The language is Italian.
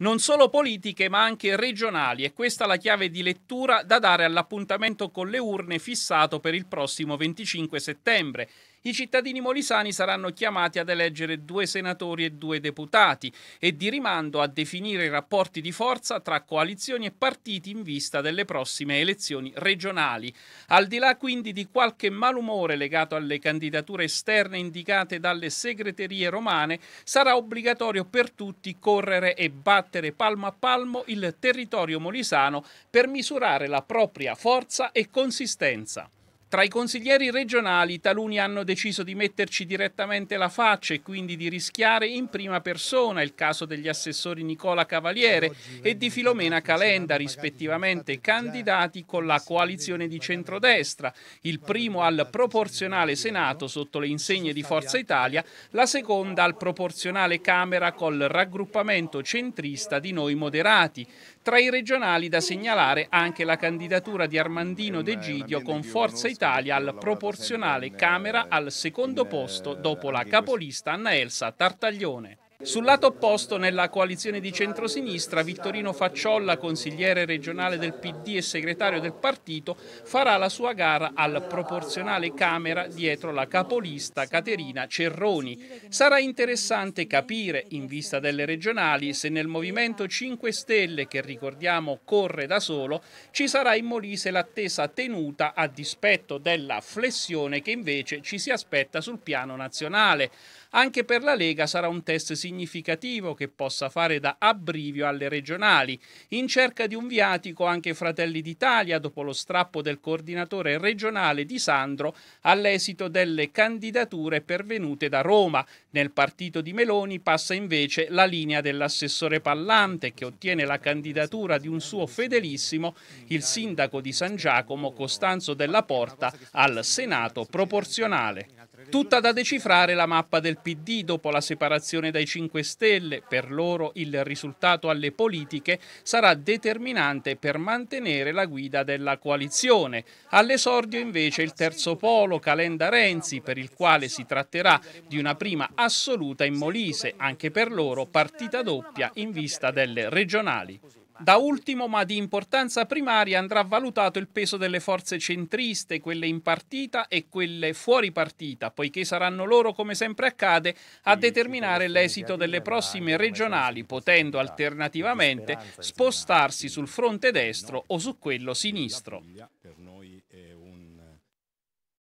non solo politiche ma anche regionali e questa la chiave di lettura da dare all'appuntamento con le urne fissato per il prossimo 25 settembre i cittadini molisani saranno chiamati ad eleggere due senatori e due deputati e di rimando a definire i rapporti di forza tra coalizioni e partiti in vista delle prossime elezioni regionali. Al di là quindi di qualche malumore legato alle candidature esterne indicate dalle segreterie romane, sarà obbligatorio per tutti correre e battere palmo a palmo il territorio molisano per misurare la propria forza e consistenza. Tra i consiglieri regionali taluni hanno deciso di metterci direttamente la faccia e quindi di rischiare in prima persona il caso degli assessori Nicola Cavaliere e di Filomena Calenda, rispettivamente candidati con la coalizione di centrodestra, il primo al proporzionale Senato sotto le insegne di Forza Italia, la seconda al proporzionale Camera col raggruppamento centrista di Noi Moderati. Tra i regionali da segnalare anche la candidatura di Armandino De Gidio con Forza Italia Italia al proporzionale Camera al secondo posto eh, dopo la capolista Anna Elsa Tartaglione. Sul lato opposto, nella coalizione di centrosinistra, Vittorino Facciolla, consigliere regionale del PD e segretario del partito, farà la sua gara al proporzionale Camera dietro la capolista Caterina Cerroni. Sarà interessante capire, in vista delle regionali, se nel Movimento 5 Stelle, che ricordiamo corre da solo, ci sarà in Molise l'attesa tenuta a dispetto della flessione che invece ci si aspetta sul piano nazionale. Anche per la Lega sarà un test significativo significativo che possa fare da abbrivio alle regionali, in cerca di un viatico anche Fratelli d'Italia dopo lo strappo del coordinatore regionale di Sandro all'esito delle candidature pervenute da Roma. Nel partito di Meloni passa invece la linea dell'assessore Pallante che ottiene la candidatura di un suo fedelissimo, il sindaco di San Giacomo Costanzo della Porta, al Senato proporzionale. Tutta da decifrare la mappa del PD dopo la separazione dai 5 Stelle. Per loro il risultato alle politiche sarà determinante per mantenere la guida della coalizione. All'esordio invece il terzo polo, Calenda Renzi, per il quale si tratterà di una prima assoluta in Molise, anche per loro partita doppia in vista delle regionali. Da ultimo, ma di importanza primaria, andrà valutato il peso delle forze centriste, quelle in partita e quelle fuori partita, poiché saranno loro, come sempre accade, a determinare l'esito delle prossime regionali, potendo alternativamente spostarsi sul fronte destro o su quello sinistro.